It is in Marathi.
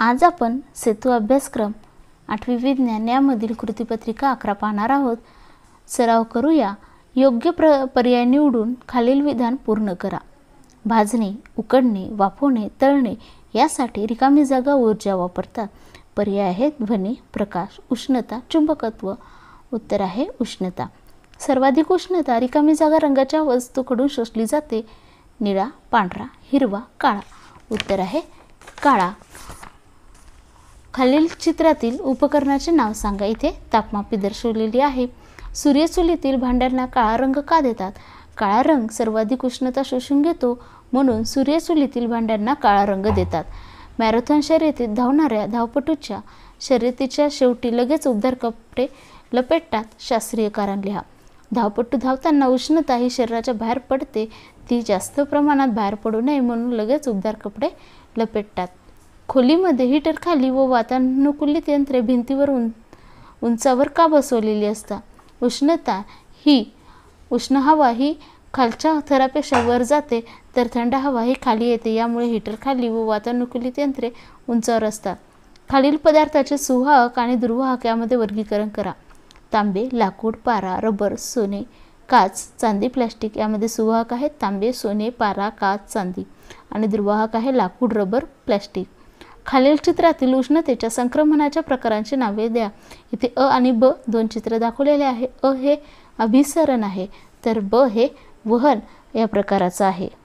आज आपण सेतू अभ्यासक्रम आठवी विज्ञान यामधील कृतीपत्रिका अकरा पाहणार आहोत सराव करूया योग्य प्र पर्याय निवडून खालील विधान पूर्ण करा भाजणे उकडणे वाफवणे तळणे यासाठी रिकामी जागा ऊर्जा वापरतात पर्याय आहेत ध्वनी प्रकाश उष्णता चुंबकत्व उत्तर आहे उष्णता सर्वाधिक उष्णता रिकामी जागा रंगाच्या वस्तूकडून शोषली जाते निळा पांढरा हिरवा काळा उत्तर आहे काळा खालील चित्रातील उपकरणाचे नाव सांगा इथे तापमापी दर्शवलेली आहे सूर्यचुलीतील भांड्यांना काळा रंग का देतात काळा रंग सर्वाधिक उष्णता शोषून घेतो म्हणून सूर्यचुलीतील भांड्यांना काळा रंग देतात मॅरेथॉन शर्यतीत धावणाऱ्या धावपटूच्या शर्यतीच्या शेवटी लगेच उबदार कपडे लपेटतात शास्त्रीय कारण लिहा धावपटू धावताना उष्णता ही शरीराच्या बाहेर पडते ती जास्त प्रमाणात बाहेर पडू नये म्हणून लगेच उबदार कपडे लपेटतात खोलीमध्ये हीटर खाली व वातानुकूलित यंत्रे भिंतीवर उं उंचावर का बसवलेली असतात उष्णता ही उष्ण हवा ही खालच्या थरापेक्षा वर जाते तर थंड हवा ही खाली येते यामुळे हीटर खाली व वातानुकूलित यंत्रे उंचावर असतात खालील पदार्थाचे सुवाहक आणि दुर्वाहक यामध्ये वर्गीकरण करा तांबे लाकूड पारा रबर सोने काच चांदी प्लॅस्टिक यामध्ये सुवाहक आहेत तांबे सोने पारा काच चांदी आणि दुर्वाहक आहे लाकूड रबर प्लॅस्टिक खालील चित्रातील उष्णतेच्या संक्रमणाच्या प्रकारांची नावे द्या इथे अ आणि ब दोन चित्र दाखवलेले आहे अ हे अभिसरण आहे तर ब हे वहन या प्रकाराचं आहे